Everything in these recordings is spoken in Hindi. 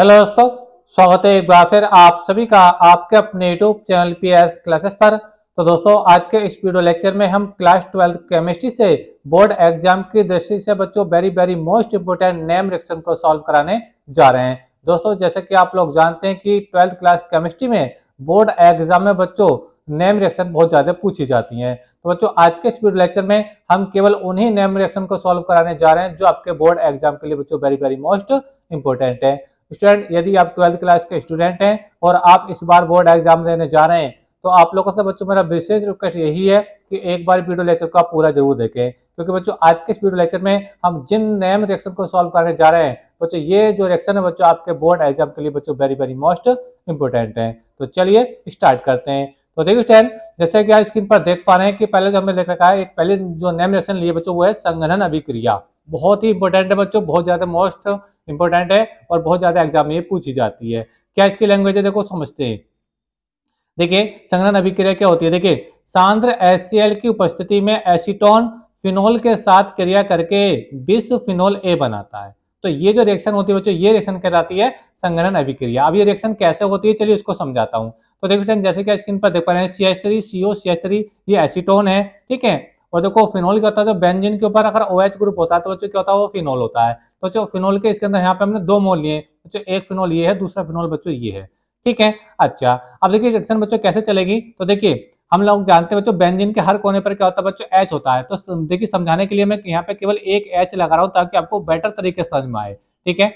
हेलो दोस्तों स्वागत है एक बार फिर आप सभी का आपके अपने YouTube channel P S classes पर तो दोस्तों आज के इस वीडियो लेक्चर में हम क्लास ट्वेल्थ केमिस्ट्री से बोर्ड एग्जाम की दृष्टि से बच्चों very very most important name reaction को सॉल्व कराने जा रहे हैं दोस्तों जैसे कि आप लोग जानते हैं कि ट्वेल्थ क्लास केमिस्ट्री में बोर्ड एग्जाम में बच्चों नेम रिएक्शन बहुत ज़्यादा पूछी जाती है तो बच्चों आज के इस वीडियो लेक्चर में हम केवल उन्हीं नेम रिएक्शन को सॉल्व कराने जा रहे हैं जो आपके बोर्ड एग्जाम के लिए बच्चों वेरी वेरी मोस्ट इंपोर्टेंट है स्टूडेंट यदि आप ट्वेल्थ क्लास के स्टूडेंट हैं और आप इस बार बोर्ड एग्जाम देने जा रहे हैं तो आप लोगों से बच्चों मेरा विशेष रिक्वेस्ट यही है कि एक बार वीडियो लेक्चर को आप पूरा जरूर देखें क्योंकि बच्चों आज के इस वीडियो लेक्चर में हम जिन नेम रिएक्शन को सॉल्व करने जा रहे हैं बच्चों ये जो रिएक्शन है बच्चों आपके बोर्ड एग्जाम के लिए बच्चों वेरी वेरी मोस्ट इंपॉर्टेंट है तो चलिए स्टार्ट करते हैं तो देखिए स्टैंड जैसे कि आप स्क्रीन पर देख पा रहे हैं कि पहले जो हमने लिख रखा है एक पहले जो नेम रिएक्शन लिए बच्चों वो है संगठन अभिक्रिया बहुत ही इंपॉर्टेंट है बच्चों बहुत ज़्यादा मोस्ट इंपॉर्टेंट है और बहुत ज़्यादा एग्जाम में पूछी जाती है क्या इसकी लैंग्वेज है देखो समझते हैं देखिए संग्रहण अभिक्रिया क्या होती है देखिए सांद्र एसीएल की उपस्थिति में एसिटोन फिनोल के साथ क्रिया करके बिस फिनोल ए बनाता है तो ये जो रिएक्शन होती है बच्चों ये रिएक्शन कराती है संग्रहण अभिक्रिया अब ये रिएक्शन कैसे होती है चलिए उसको समझाता हूँ तो देखिए जैसे कि स्क्रीन पर देख पा रहे हैं C H three C O C H three ये एसिटोन है ठीक है और देखो फिनोल क्या होता है जो बेंजिन के ऊपर अगर ओ ग्रुप होता है तो बच्चों क्या होता है वो फिनोल होता है तो बच्चों फिनोल के इसके अंदर यहाँ पे हमने दो मोल लिए बच्चों एक फिनोल ये है दूसरा फिनोल बच्चों ये है ठीक है अच्छा अब देखिए रिएक्शन बच्चों कैसे चलेगी तो देखिए हम लोग जानते हैं बच्चों बेंजिन के हर कोने पर क्या होता है बच्चों एच होता है तो देखिए समझाने के लिए मैं यहाँ पे केवल एक एच लगा रहा हूँ ताकि आपको बेटर तरीके से समझ में आए ठीक है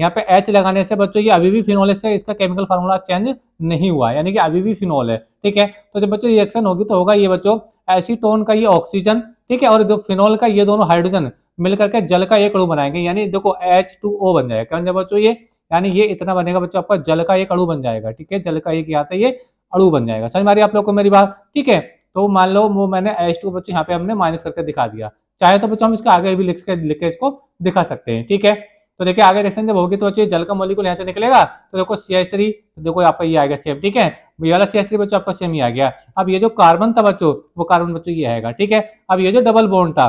यहाँ पे एच लगाने से बच्चों ये अभी भी फिनोल से इसका केमिकल फॉर्मूला चेंज नहीं हुआ यानी कि अभी भी फिनोल है ठीक है तो जब बच्चों रिएक्शन होगी तो होगा ये बच्चों एसीटोन का ये ऑक्सीजन ठीक है और जो फिनोल का ये दोनों हाइड्रोजन मिलकर के जल का एक अड़ू बनाएंगे यानी देखो एच टू ओ बन जाएगा क्या बच्चों ये यानी ये इतना बनेगा बच्चों आपका जल का एक अड़ू बन जाएगा ठीक है जल का एक यहाँ से ये अड़ू बन जाएगा समझ मारिए आप लोग को मेरी बात ठीक है तो मान लो वो मैंने एच टू बच्चों यहाँ पे हमने माइनस करके दिखा दिया चाहे तो बच्चों हम इसके आगे भी लिख के लिख के इसको दिखा सकते हैं ठीक है तो देखिए आगे रिएक्शन जब होगी तो बच्चों जल का मोलिकुल यहाँ से निकलेगा तो देखो सी एच थ्री देखो यहाँ पर ये आएगा सेम ठीक है ये वाला सी एच थ्री बच्चों आपका सेम ही आ गया अब ये जो कार्बन था बच्चों वो कार्बन बच्चों ये आएगा ठीक है अब ये जो डबल बॉन्ड था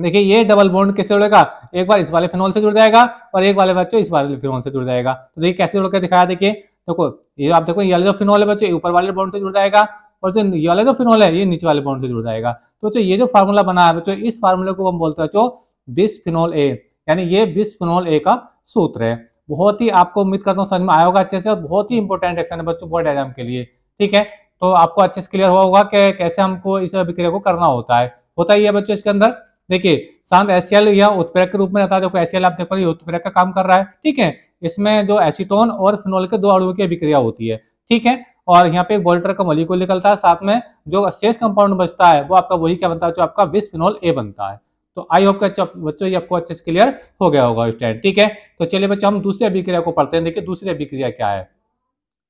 देखिए ये डबल बॉन्ड कैसे जुड़ेगा एक बार इस वाले फिनोल से जुड़ जाएगा और एक वाले बच्चों इस वाले फिनोल से जुड़ जाएगा तो देखिए कैसे जुड़कर दिखाया देखिए देखो ये आप देखो ये जो फिनोल है बच्चों ऊपर वाले बॉन्ड से जुड़ जाएगा और जो ये वाला जो फिनोल है ये नीचे वाले बॉन्ड से जुड़ जाएगा तो बच्चों ये जो फार्मूला बना है बच्चों इस फार्मूले को हम बोलते हैं बच्चों बिस फिनोल ए यानी ये बिस्फिनोल ए का सूत्र है बहुत ही आपको उम्मीद करता हूँ समझ में आया होगा अच्छे से और बहुत ही इंपॉर्टेंट एक्शन है बच्चों बोर्ड एग्जाम के लिए ठीक है तो आपको अच्छे से क्लियर हुआ होगा कि कैसे हमको इस अभिक्रिया को करना होता है होता ही है बच्चों इसके अंदर देखिए शांत एसियल या उत्प्रेरक के रूप में रहता है जो एसियल आप देख पा रहे उत्प्रेरक का काम कर रहा है ठीक है इसमें जो एसीटोन और फिनोल के दो अणुओं की अभिक्रिया होती है ठीक है और यहाँ पे एक बोल्टर का मॉलिक्यूल निकलता है साथ में जो शेष कंपाउंड बचता है वो आपका वही क्या बनता है जो आपका विस्फिनोल ए बनता है तो आई होप कि बच्चों ये आपको अच्छे से क्लियर हो गया होगा स्टैंड ठीक है तो चलिए बच्चों हम दूसरी अभिक्रिया को पढ़ते हैं देखिए दूसरी अभिक्रिया क्या है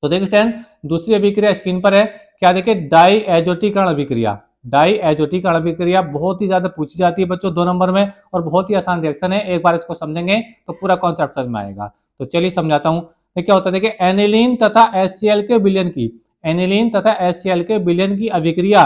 तो देखिए स्टैंड दूसरी अभिक्रिया स्क्रीन पर है क्या देखिए डाई एजोटीकरण अभिक्रिया डाई एजोटीकरण अभिक्रिया बहुत ही ज्यादा पूछी जाती है बच्चों दो नंबर में और बहुत ही आसान रिएक्शन है एक बार इसको समझेंगे तो पूरा कॉन्सेप्ट समझ में आएगा तो चलिए समझाता हूँ क्या होता है देखिए एनिलीन तथा एस के विलियन की एनिलीन तथा एस के विलियन की अभिक्रिया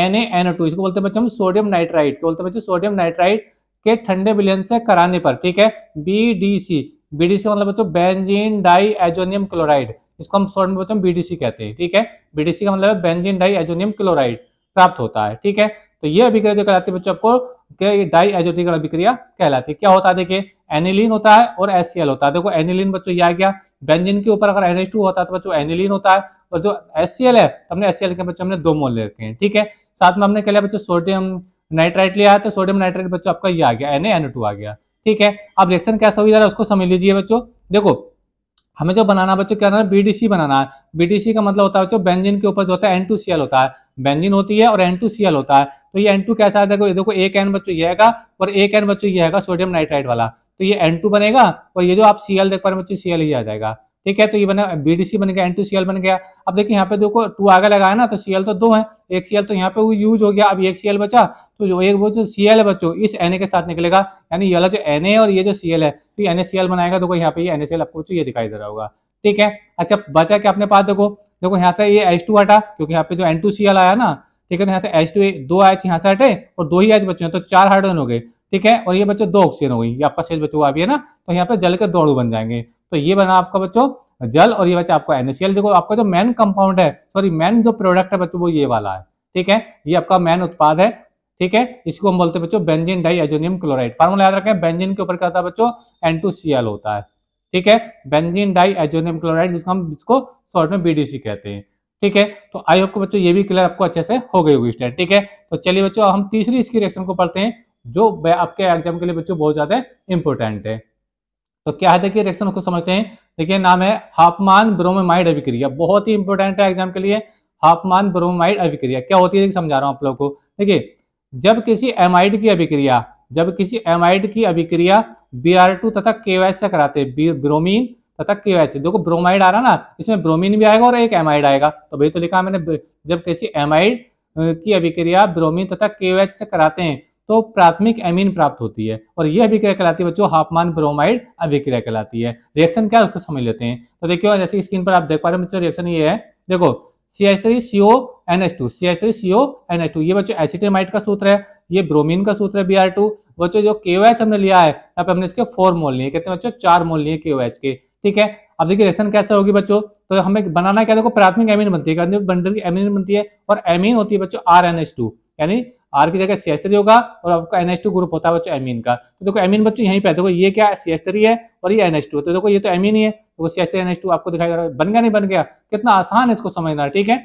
N A N O two इसको बोलते हैं बच्चों हम सोडियम नाइट्राइट क्या बोलते हैं बच्चों सोडियम नाइट्राइट के ठंडे विलयन से कराने पर ठीक है B D C B D C मतलब बच्चों बेंजीन डाई एजोनियम क्लोराइड इसको हम सोडियम बच्चों बी डी सी कहते हैं ठीक है बी डी सी का मतलब बेंजीन डाई एजोनियम क्लोराइड प्राप्त होता है ठीक है तो ये अभिक्रिया जो कराती है बच्चों आपको ये डाई एजोटिक अभिक्रिया कहलाती है क्या होता है देखिए एनिलीन होता है और एस होता है देखो एनिलीन बच्चों ये आ गया बेंजिन के ऊपर अगर एन होता है तो बच्चों एनिलीन होता है और जो एस है तो हमने एस के बच्चों हमने दो मोल ले रखे हैं ठीक है साथ में हमने कह लिया बच्चों सोडियम नाइट्राइट लिया है तो सोडियम नाइट्राइट बच्चों आपका ये आ गया एन एन आ गया ठीक है अब रिएक्शन कैसे हुई जरा उसको समझ लीजिए बच्चों देखो हमें जो बनाना बच्चों क्या बनाना बीडीसी बनाना है बीडीसी का मतलब होता है बच्चों बेंजिन के ऊपर जो होता है एन होता है बेंजिन होती है और एन होता है तो ये एन कैसा आता है देखो एक एन बच्चों ये आएगा और एक एन बच्चों ये आएगा सोडियम नाइट्राइड वाला तो ये एन बनेगा और ये जो आप सी देख पा रहे बच्चे सी ही आ जाएगा ठीक है तो ये बना सी बन गया एन टू बन गया अब देखिए यहाँ पे देखो टू आगे लगाया ना तो सीएल तो दो है एक सीएल तो यहाँ पे यूज हो गया अब एक सीएल बचा तो जो एक बच्चों सीएल है बच्चों इस एन के साथ निकलेगा यानी ये वाला जो एन और ये जो सीएल है तो एन एल बनाएगा देखो यहाँ पे ये एन आपको बच्चों ये दिखाई दे रहा होगा ठीक है अच्छा बचा क्या अपने पास देखो देखो यहाँ से ये एच हटा क्योंकि यहाँ पे जो एन आया ना ठीक है तो यहाँ से एच टू दो एच यहाँ से हटे और दो ही एच बच्चे तो चार हाइड्रोजन हो गए ठीक है और ये बच्चों दो ऑक्सीजन हो गई ये आपका शेष बच्चों अभी है ना तो यहाँ पे जल के दौड़ू बन जाएंगे तो ये बना आपका बच्चों जल और ये बच्चा आपका एनएसएल देखो आपका जो मेन कंपाउंड है सॉरी मेन जो प्रोडक्ट है बच्चों वो ये वाला है ठीक है ये आपका मेन उत्पाद है ठीक है इसको हम बोलते हैं बच्चों benzene diazonium chloride formula याद रखें बेंजिन के ऊपर क्या होता है बच्चों एन टू सी एल होता है ठीक है बेंजिन डाई एजोनियम क्लोराइड जिसको हम इसको शॉर्ट में बीडीसी कहते हैं ठीक है तो आई होप को बच्चों ये भी क्लियर आपको अच्छे से हो गई होगी स्टेट ठीक है तो चलिए बच्चों हम तीसरी इसकी रिएक्शन को पढ़ते हैं जो आपके एग्जाम के लिए बच्चों बहुत ज्यादा इंपॉर्टेंट है तो क्या है देखिए रिएक्शन को समझते हैं देखिए नाम है हापमान ब्रोमोमाइड अभिक्रिया बहुत ही इंपॉर्टेंट है एग्जाम के लिए हापमान ब्रोमोमाइड अभिक्रिया क्या होती है समझा रहा हूँ आप लोग को देखिए जब किसी एमाइड की अभिक्रिया जब किसी एमाइड की अभिक्रिया बी तथा के से कराते ब्रोमीन तथा क्यू एच देखो ब्रोमाइड आ रहा ना इसमें ब्रोमीन भी आएगा और एक एमाइड आएगा तो भाई तो लिखा मैंने जब किसी एमाइड की अभिक्रिया ब्रोमीन तथा क्यू एच से कराते हैं तो प्राथमिक एमीन प्राप्त होती है और यह अभिक्रिया कहलाती है बच्चों हाफमान ब्रोमाइड अभिक्रिया कहलाती है रिएक्शन क्या है उसको समझ लेते हैं तो देखियो जैसे स्क्रीन पर आप देख पा रहे हो बच्चों रिएक्शन ये है देखो C H three CO N H two C H three CO N H two ये बच्चों एसिटेमाइड का सूत्र है ये ब्रोमीन का सूत्र है बी आर टू बच्चों जो के हमने लिया है यहाँ पे हमने इसके फोर मोल लिए कहते हैं बच्चों चार मोल लिए के के ठीक है अब देखिए रिएक्शन कैसे होगी बच्चों तो हमें बनाना क्या देखो प्राथमिक एमिन बनती है बंडल की एमिन बनती है और एमिन होती है बच्चों आर एन एस टू यानी आर की जगह सी थ्री होगा और आपका एन एच टू ग्रुप होता है बच्चों एमिन का तो देखो एमिन बच्चों यहीं पे देखो ये क्या सी थ्री है और ये एन एस टू तो देखो ये तो एमिन ही है तो C S three N S two आपको दिखाई दे रहा है बन गया नहीं बन गया कितना आसान है इसको समझना ठीक है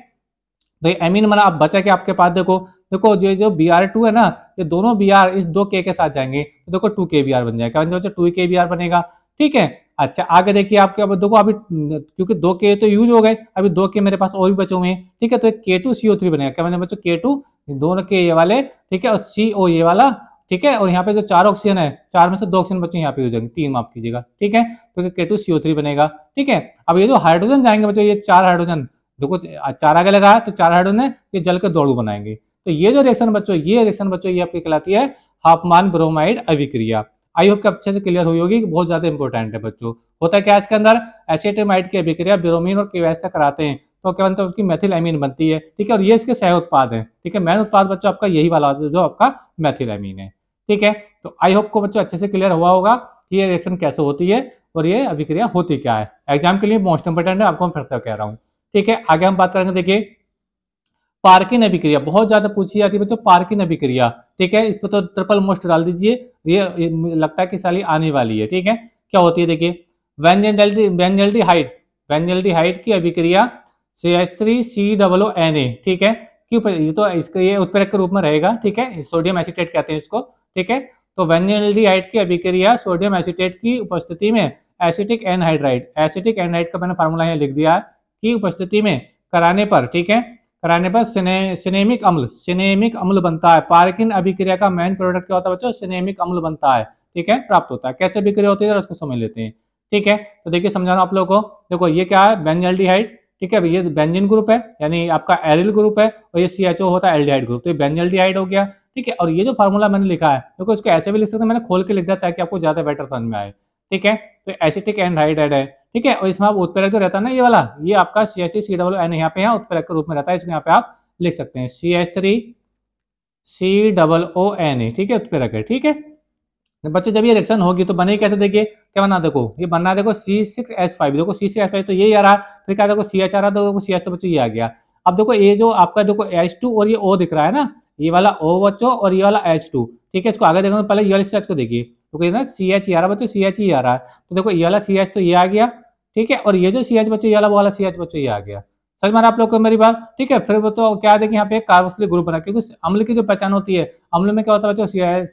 तो एमिन मना बना आप बचा के आपके पास देखो देखो जो जो बी आर टू है ना ये दोनों बी आर इस दो के के साथ जाएंगे तो देखो टू के बी आर बन जाएगा क्या टू के बी आर बनेगा ठीक है अच्छा आगे देखिए आपके अब देखो अभी क्योंकि दो के तो यूज हो गए अभी दो के मेरे पास और भी बचे हुए हैं ठीक है तो एक के टू सीओ थ्री बनेगा क्या मैंने बच्चों के टू दोनों के ये वाले ठीक है और सी ओ ये वाला ठीक है और यहाँ पे जो चार ऑक्सीजन है चार में से दो ऑक्सीजन बच्चों यहाँ पे हो जाएंगे तीन माफ कीजिएगा ठीक है तो के टू सीओ थ्री बनेगा ठीक है अब ये जो हाइड्रोजन जाएंगे बच्चों ये चार हाइड्रोजन देखो चार आगे लगा है तो चार हाइड्रोजन ये जल के दौड़ू बनाएंगे तो ये जो रिएक्शन बच्चों ये रिएक्शन बच्चों ये आपकी कहलाती है हाफमान ब्रोमाइड अभिक्रिया आई होप कि अच्छे से क्लियर हुई होगी बहुत ज्यादा इंपॉर्टेंट है बच्चों होता है क्या इसके अंदर एसिटेमाइट की अभिक्रिया ब्रोमीन और केवैसा कराते हैं तो क्या बनता है उसकी मैथिलामीन बनती है ठीक है और ये इसके सह उत्पाद है ठीक है मैन उत्पाद बच्चों आपका यही वाला जो आपका मैथिल एमीन है ठीक है तो आई होप को बच्चों अच्छे से क्लियर हुआ होगा कि ये रिएक्शन कैसे होती है और ये अभिक्रिया होती क्या है एग्जाम के लिए मोस्ट इंपोर्टेंट है आपको मैं फिर से कह रहा हूँ ठीक है आगे हम बात करेंगे देखिए पार्किन अभिक्रिया बहुत ज्यादा पूछी जाती है बच्चों पार्किन अभिक्रिया ठीक है इस पर तो ट्रिपल मोस्ट डाल दीजिए ये लगता है कि साली आने वाली है ठीक है क्या होती है देखिए वैनजेल्डी हाइट वैनजेल्डी हाइट की अभिक्रिया सी थ्री सी डब्लो एन ए ठीक है क्यों ये तो इसका ये उत्प्रेरक के रूप में रहेगा ठीक है सोडियम एसिटेट कहते हैं इसको ठीक है तो हाइट की अभिक्रिया सोडियम एसिटेट की उपस्थिति में एसिटिक एनहाइड्राइड एसिटिक एनहाइड का मैंने फार्मूला यहाँ लिख दिया की उपस्थिति में कराने पर ठीक है कराने पर सिनेमिक अम्ल सिनेमिक अम्ल बनता है पार्किन अभिक्रिया का मेन प्रोडक्ट क्या होता है बच्चों सिनेमिक अम्ल बनता है ठीक है प्राप्त होता है कैसे अभिक्रिया होती है उसको समझ लेते हैं ठीक है तो देखिए समझाना आप लोगों को देखो ये क्या है बेंजल्डिहाइड ठीक है ये बेंजिन ग्रुप है यानी आपका एरिल ग्रुप है और ये सी होता है एल्डिहाइड ग्रुप तो ये बेंजल्डिहाइड हो गया ठीक है और ये जो फार्मूला मैंने लिखा है देखो इसको ऐसे भी लिख सकते हैं मैंने खोल के लिख दिया ताकि आपको ज्यादा बेटर समझ में आए ठीक है तो एसिटिक एनहाइड्राइड है ठीक है और इसमें आप उत्प्रेरक जो रहता है ना ये वाला ये आपका C H T C W N यहाँ पे यहाँ उत्प्रेरक के रूप में रहता है इसको यहाँ पे आप लिख सकते हैं C H three C double O N A ठीक है उत्प्रेरक है ठीक है तो बच्चे जब ये रिएक्शन होगी तो बने कैसे देखिए क्या बना देखो ये बनना देखो सी सिक्स एच फाइव देखो सी सी एस फाइव तो ये आ रहा फिर क्या देखो सी एच आ रहा तो देखो सी एच तो बच्चों ये आ गया अब देखो ये जो आपका देखो एच टू और ये ओ दिख रहा है ना ये वाला ओ बच्चों और ये वाला एच टू ठीक है इसको आगे देखो पहले ये वाले सी एच को देखिए तो कहते ना सी एच ई आ रहा बच्चों सी एच ई आ रहा है तो देखो ये वाला सी एच तो ये आ गया ठीक है और ये जो सी एच बच्चों ये वाला वाला सी एच बच्चों ये आ गया समझ में आप लोग को मेरी बात ठीक है फिर वो तो क्या देखिए यहाँ पे कार्बोसिलिक ग्रुप बना क्योंकि अम्ल की जो पहचान होती है अम्ल में क्या होता है बच्चों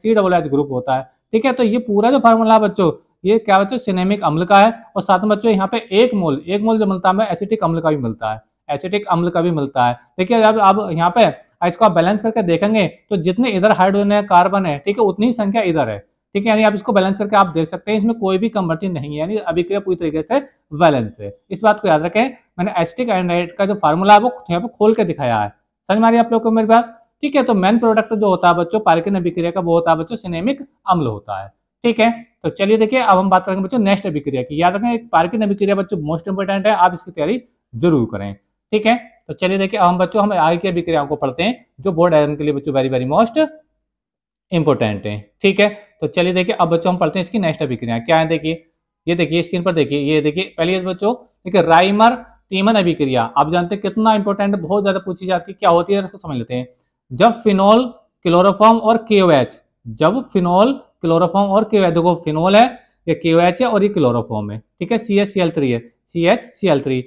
सी डबल एच ग्रुप होता है ठीक है तो ये पूरा जो फार्मूला बच्चों ये क्या बच्चों सिनेमिक अम्ल का है और साथ में बच्चों यहाँ पे एक मोल एक मोल जो मिलता है एसिटिक अम्ल का भी मिलता है एसिटिक अम्ल का भी मिलता है देखिए अब अब यहाँ पे इसको आप बैलेंस करके देखेंगे तो जितने इधर हाइड्रोजन है कार्बन है ठीक है उतनी संख्या इधर है ठीक है यानी आप इसको बैलेंस करके आप देख सकते हैं इसमें कोई भी कन्वर्टिंग नहीं है यानी अभिक्रिया पूरी तरीके से बैलेंस है इस बात को याद रखें मैंने एस्टिक एंड का जो फार्मूला है वो यहाँ पर खोल के दिखाया है समझ मारिए आप लोग को मेरी बात ठीक है तो मेन प्रोडक्ट जो होता है बच्चों पार्किन अभिक्रिया का वो होता है बच्चों सिनेमिक अम्ल होता है ठीक है तो चलिए देखिए अब हम बात करेंगे बच्चों नेक्स्ट अभिक्रिया की याद रखें पार्किन अभिक्रिया बच्चों मोस्ट इंपोर्टेंट है आप इसकी तैयारी जरूर करें ठीक है तो चलिए देखिए अब हम बच्चों हम आगे की अभिक्रियाओं को पढ़ते हैं जो बोर्ड आयरन के लिए बच्चों वेरी वेरी मोस्ट इंपोर्टेंट है ठीक है तो चलिए देखिए अब बच्चों हम पढ़ते हैं इसकी नेक्स्ट अभिक्रिया क्या है देखिए ये देखिए स्क्रीन पर देखिए ये देखिए पहले बच्चों देखिए राइमर टीमन अभिक्रिया आप जानते हैं कितना इंपॉर्टेंट बहुत ज्यादा पूछी जाती है क्या होती है इसको समझ लेते हैं जब फिनोल क्लोरोफॉर्म और केओएच जब फिनोल क्लोरोफॉर्म और के देखो फिनोल है ये केओएच है और ये क्लोरोफॉर्म है ठीक है C H C L three है C H C L three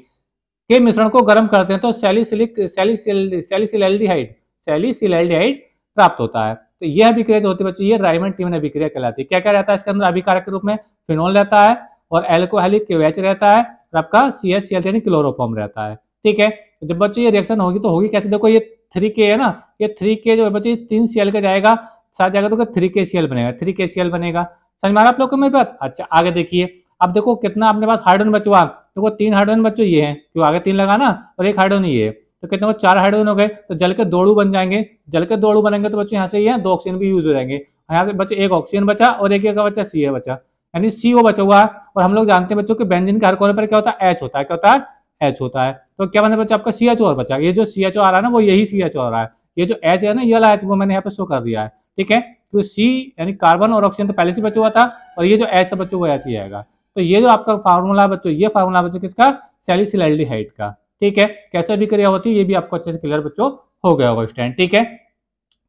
के मिश्रण को गर्म करते हैं तो सेलिसिलिक सेलिसिल सैलिसिलडिहाइड सैलिसिलडिहाइड प्राप्त होता है तो यह अभिक्रिया जो होती है बच्चों ये राइमन टीम अभिक्रिया कहलाती है क्या क्या रहता है इसके अंदर अभिकारक के रूप में फिनोल रहता है और एल्कोहलिक क्यूएच रहता है और आपका सी एस सी एल यानी क्लोरोफॉर्म रहता है ठीक है जब बच्चों ये रिएक्शन होगी तो होगी कैसे देखो ये थ्री के है ना ये थ्री के जो है तीन सी एल का जाएगा साथ जाएगा तो थ्री के सी एल बनेगा थ्री के सी एल बनेगा समझ मारा आप लोग को मेरी बात अच्छा आगे देखिए अब देखो कितना अपने पास हार्डन बचवा देखो तीन हार्डन बच्चों ये है क्यों आगे तीन लगाना और एक हार्डन ये है तो कितने को चार हाइड्रोजन हो गए तो जल के दोड़ू बन जाएंगे जल के दोड़ू बनेंगे तो बच्चों यहाँ से ये दो ऑक्सीजन भी यूज हो जाएंगे यहाँ से बच्चे एक ऑक्सीजन बचा और एक एक बच्चा सी बचा यानी सी बचा हुआ है और हम लोग जानते हैं बच्चों के बेंजिन के हर कोने पर क्या होता है एच होता है क्या होता है एच होता है तो क्या बने बच्चा आपका सी एच और बचा ये जो सी एच आ रहा है ना वो यही सी एच आ रहा है ये जो एच है ना ये एच वो मैंने यहाँ पे शो कर दिया है ठीक है तो सी यानी कार्बन और ऑक्सीजन तो पहले से बचा हुआ था और ये जो एच था बच्चों वो ऐसे ही आएगा तो ये जो आपका फार्मूला बच्चों ये फार्मूला बच्चों किसका सेलिसिल का ठीक है कैसे अभिक्रिया होती है ये भी आपको अच्छे से क्लियर बच्चों हो गया होगा स्टैंड ठीक है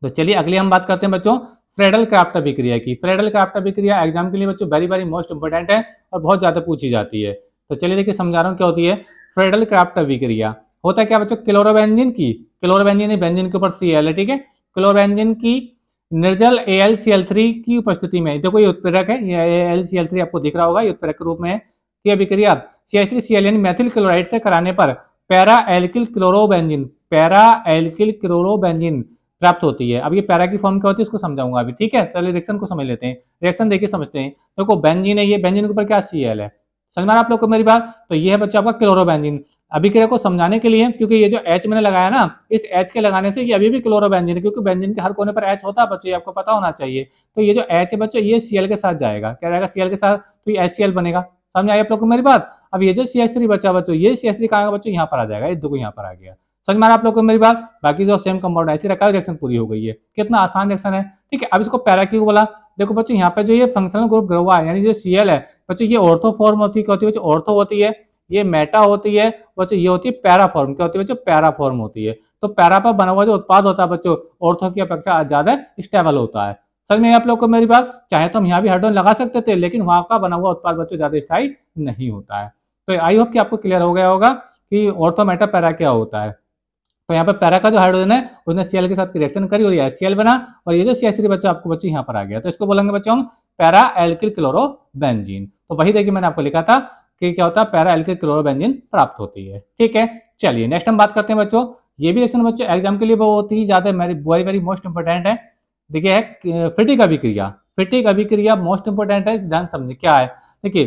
तो चलिए अगले हम बात करते हैं बच्चों फ्रेडल क्राफ्ट अभिक्रिया की फ्रेडल क्राफ्ट अभिक्रिया एग्जाम के लिए बच्चों वेरी वेरी मोस्ट इंपॉर्टेंट है और बहुत ज़्यादा पूछी जाती है तो चलिए देखिए समझा रहा हूँ क्या होती है फ्रेडल क्राफ्ट अभिक्रिया होता है क्या बच्चों क्लोरोबेंजिन की क्लोरोबेंजिन बेंजिन के ऊपर सी है ठीक है क्लोरोबेंजिन की निर्जल A L C L three की उपस्थिति में देखो ये उत्प्रेरक है ये A L C L three आपको दिख रहा होगा ये उत्प्रेरक के रूप में की अभिक्रिया C H three C L एन मैथिल क्लोराइड से कराने पर para alkyl chlorobenzene para alkyl chlorobenzene प्राप्त होती है अब ये पैरा की फॉर्म क्या होती है इसको समझाऊंगा अभी ठीक है चलिए रिएक्शन को समझ लेते हैं रिएक्शन देखिए समझते हैं देखो तो बेंजिन है ये बेंजिन के ऊपर क्या सी एल है समझ में आप लोग को मेरी बात तो ये है बच्चों आपका क्लोरोबेंजिन क्रिया को समझाने के लिए क्योंकि ये जो एच मैंने लगाया ना इस एच के लगाने से ये अभी भी क्लोरोबेंजिन है क्योंकि बेंजिन के हर कोने पर एच होता है बच्चों ये आपको पता होना चाहिए तो ये जो एच है बच्चों ये सीएल के साथ जाएगा क्या जाएगा सीएल के साथ तो ये एच बनेगा समझ आई आप लोग को मेरी बात अब ये जो सी एस थ्री बच्चा बच्चों ये सी एस थ्री कहा बच्चों यहाँ पर आ जाएगा ये दो यहाँ पर आ गया समझ में आप लोग को मेरी बात बाकी जो सेम कंपाउंड ऐसी रखा रिएक्शन पूरी हो गई है कितना आसान रिएक्शन है ठीक है अब इसको पैरा क्यों बोला देखो बच्चों यहाँ पे जो ये फंक्शनल ग्रुप ग्रोवा है यानी जो सीएल है बच्चों ये ऑर्थो फॉर्म होती क्या होती है बच्चों ऑर्थो होती है ये मेटा होती है बच्चों ये होती है पैरा फॉर्म क्या होती है बच्चों पैरा फॉर्म होती है तो पैरा पर बना हुआ जो उत्पाद होता है बच्चों ऑर्थो की अपेक्षा ज्यादा स्टेबल होता है समझ में आप लोग को मेरी बात चाहे तो हम यहाँ भी हाइड्रोन लगा सकते थे लेकिन वहां का बना हुआ उत्पाद बच्चों ज्यादा स्थायी नहीं होता है तो आई होप कि आपको क्लियर हो गया होगा कि ऑर्थोमेटा तो पैरा क्या होता है तो यहाँ पर पैरा का जो हाइड्रोजन है उसने सीएल के साथ रिएक्शन करी और ये सीएल बना और ये जो सी थ्री बच्चा आपको बच्चों यहाँ पर आ गया तो इसको बोलेंगे बच्चों हम पैरा एल्किल बेंजीन तो वही देखिए मैंने आपको लिखा था कि क्या होता है पैरा एल्किल बेंजीन प्राप्त होती है ठीक है चलिए नेक्स्ट हम बात करते हैं बच्चों ये भी रिएक्शन बच्चों एग्जाम के लिए बहुत ही ज्यादा वेरी वेरी मोस्ट इंपॉर्टेंट है देखिए है फिटिक अभिक्रिया फिटिक अभिक्रिया मोस्ट इंपोर्टेंट है ध्यान समझे क्या है देखिए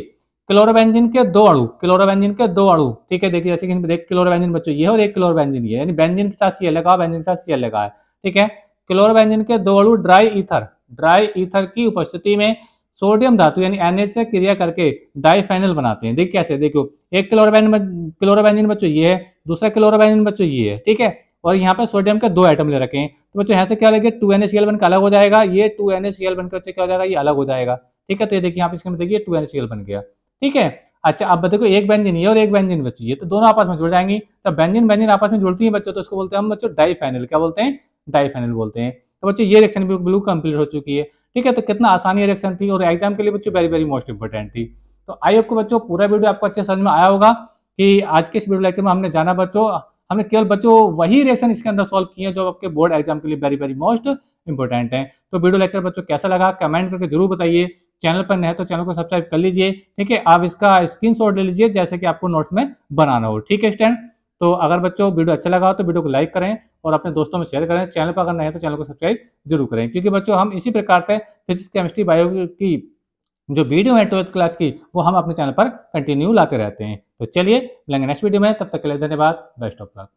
क्लोरोबेंजिन के दो अणु क्लोरोबेंजिन के दो अणु ठीक है देखिए जैसे कि एक क्लोरोबेंजिन बच्चों ये और एक क्लोरोबेंजिन ये यानी बेंजिन के साथ सी लगा बेंजिन के साथ सी लगा है ठीक है क्लोरोबेंजिन के दो अणु ड्राई ईथर ड्राई ईथर की उपस्थिति में सोडियम धातु यानी एन से क्रिया करके डाइफेनल बनाते हैं देखिए कैसे देखो एक क्लोरोबेंजिन क्लोरोबेंजिन बच्चों ये है दूसरा क्लोरोबेंजिन बच्चों ये है ठीक है और यहाँ पर सोडियम के दो आइटम ले रखे हैं तो बच्चों यहाँ से क्या लगे टू एन का अलग हो जाएगा ये टू एन बनकर क्या हो जाएगा ये अलग हो जाएगा ठीक है तो ये देखिए यहाँ पे इसके देखिए टू एन बन गया ठीक है अच्छा अब देखो एक बैंजिन ये और एक बैंजिन बच्चों ये तो दोनों आपस में जुड़ जाएंगी तो बैंजिन बैंजिन आपस में जुड़ती है बच्चों तो उसको बोलते हैं हम बच्चों फाइनल क्या बोलते हैं फाइनल बोलते हैं तो बच्चों ये रिएक्शन भी ब्लू कंप्लीट हो चुकी है ठीक है तो कितना आसानी रिएक्शन थी और एग्जाम के लिए बच्चों वेरी वेरी मोस्ट इंपॉर्टेंट थी तो आई होप को बच्चों पूरा वीडियो आपको अच्छे समझ में आया होगा कि आज के इस वीडियो लेक्चर में हमने जाना बच्चों हमने केवल बच्चों वही रिएक्शन इसके अंदर सॉल्व किए जो आपके बोर्ड एग्जाम के लिए वेरी वेरी मोस्ट इंपॉर्टेंट है तो वीडियो लेक्चर बच्चों कैसा लगा कमेंट करके जरूर बताइए चैनल पर नए तो चैनल को सब्सक्राइब कर लीजिए ठीक है आप इसका स्क्रीन ले लीजिए जैसे कि आपको नोट्स में बनाना हो ठीक है स्टैंड तो अगर बच्चों वीडियो अच्छा लगा हो तो वीडियो को लाइक करें और अपने दोस्तों में शेयर करें चैनल पर अगर नए तो चैनल को सब्सक्राइब जरूर करें क्योंकि बच्चों हम इसी प्रकार से फिजिक्स केमिस्ट्री बायो की जो वीडियो है ट्वेल्थ क्लास की वो हम अपने चैनल पर कंटिन्यू लाते रहते हैं तो चलिए मिलेंगे नेक्स्ट वीडियो में तब तक के लिए धन्यवाद बेस्ट ऑफ लक